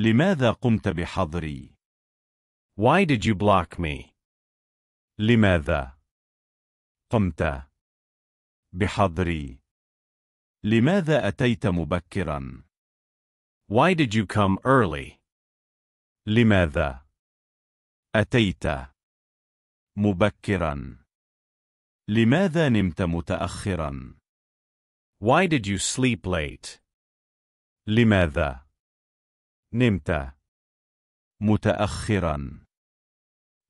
لماذا قمت بحظري؟ Why did you block me? لماذا قمت بحظري؟ لماذا أتيت مبكرا؟ Why did you come early? لماذا أتيت مبكرا؟ لماذا نمت متأخرا؟ Why did you sleep late? لماذا نمت متأخرا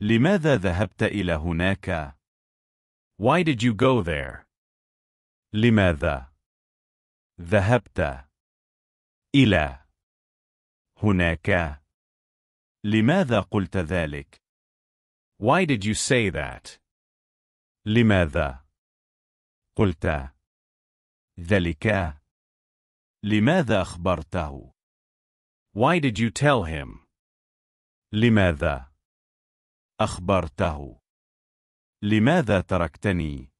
لماذا ذهبت إلى هناك؟ Why did you go there? لماذا ذهبت إلى هناك لماذا قلت ذلك؟ Why did you say that? لماذا قلت ذلك لماذا أخبرته؟ Why did you tell him? لماذا أخبرته؟ لماذا تركتني؟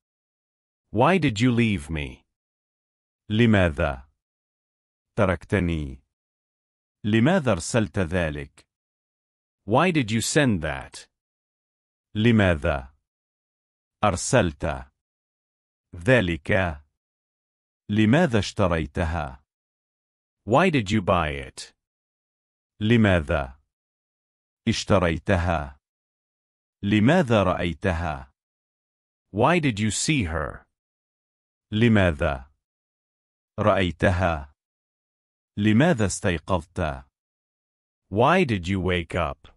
Why did you leave me? لماذا تركتني؟ لماذا أرسلت ذلك؟ Why did you send that? لماذا أرسلت ذلك؟ لماذا اشتريتها؟ Why did you buy it? لماذا اشتريتها لماذا رأيتها Why did you see her لماذا رأيتها لماذا استيقظت Why did you wake up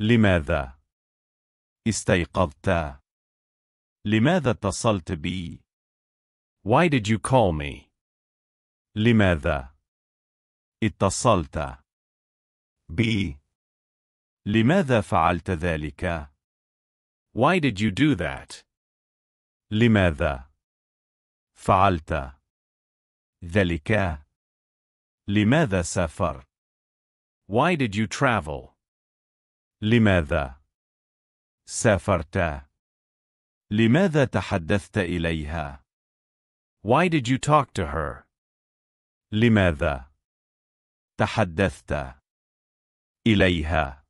لماذا استيقظت لماذا اتصلت بي Why did you call me لماذا اتصلت B. لماذا فعلت ذلك? Why did you do that? لماذا فعلت ذلك لماذا سافر Why did you travel لماذا سافرت لماذا تحدثت إليها Why did you talk to her لماذا تحدثت إليها